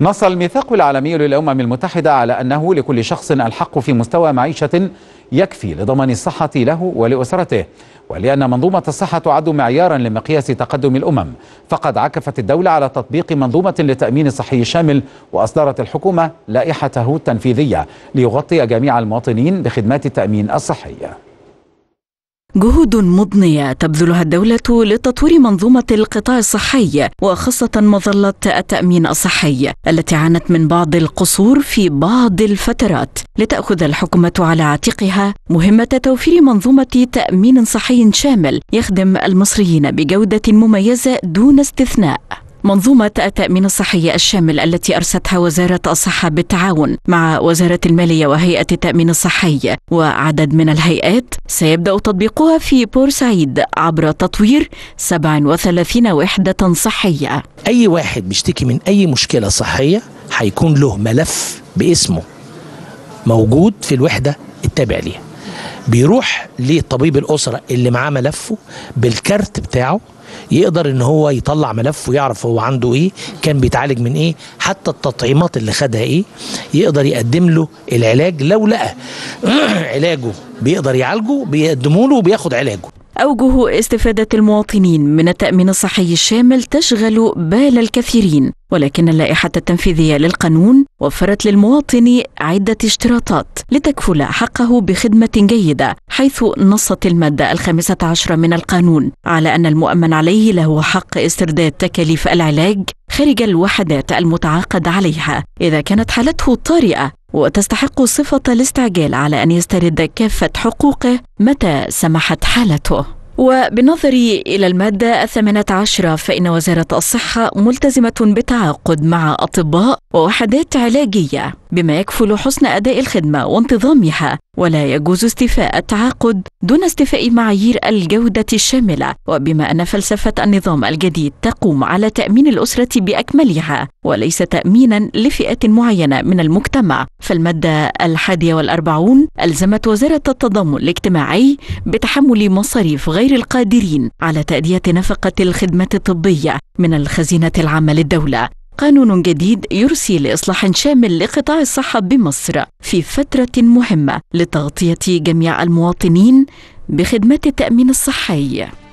نص الميثاق العالمي للأمم المتحدة على أنه لكل شخص الحق في مستوى معيشة يكفي لضمان الصحة له ولأسرته ولأن منظومة الصحة تعد معيارا لمقياس تقدم الأمم فقد عكفت الدولة على تطبيق منظومة للتأمين الصحي الشامل وأصدرت الحكومة لائحته التنفيذية ليغطي جميع المواطنين بخدمات التأمين الصحي جهود مضنية تبذلها الدولة لتطوير منظومة القطاع الصحي وخاصة مظلة التأمين الصحي التي عانت من بعض القصور في بعض الفترات لتأخذ الحكومة على عاتقها مهمة توفير منظومة تأمين صحي شامل يخدم المصريين بجودة مميزة دون استثناء منظومة التأمين الصحي الشامل التي أرستها وزارة الصحة بالتعاون مع وزارة المالية وهيئة التأمين الصحي وعدد من الهيئات سيبدأ تطبيقها في بورسعيد عبر تطوير 37 وحدة صحية أي واحد بيشتكي من أي مشكلة صحية هيكون له ملف باسمه موجود في الوحدة التابع ليها بيروح لطبيب الأسرة اللي معاه ملفه بالكارت بتاعه يقدر ان هو يطلع ملف ويعرف هو عنده ايه كان بيتعالج من ايه حتى التطعيمات اللي خدها ايه يقدر يقدم له العلاج لو لقى علاجه بيقدر يعالجه بيقدموا له وبياخد علاجه أوجه استفادة المواطنين من التأمين الصحي الشامل تشغل بال الكثيرين ولكن اللائحة التنفيذية للقانون وفرت للمواطن عدة اشتراطات لتكفل حقه بخدمة جيدة حيث نصت المادة الخامسة عشر من القانون على أن المؤمن عليه له حق استرداد تكاليف العلاج خارج الوحدات المتعاقد عليها إذا كانت حالته طارئة وتستحق صفة الاستعجال على أن يسترد كافة حقوقه متى سمحت حالته وبنظري إلى المادة الثامنة عشرة فإن وزارة الصحة ملتزمة بتعاقد مع أطباء ووحدات علاجية بما يكفل حسن أداء الخدمة وانتظامها ولا يجوز استيفاء التعاقد دون استيفاء معايير الجودة الشاملة وبما أن فلسفة النظام الجديد تقوم على تأمين الأسرة بأكملها وليس تأمينا لفئة معينة من المجتمع فالمادة الحادية والأربعون ألزمت وزارة التضامن الاجتماعي بتحمل مصاريف غير القادرين على تأدية نفقة الخدمة الطبية من الخزينة العامة للدولة قانون جديد يرسي لإصلاح شامل لقطاع الصحة بمصر في فترة مهمة لتغطية جميع المواطنين بخدمات التأمين الصحي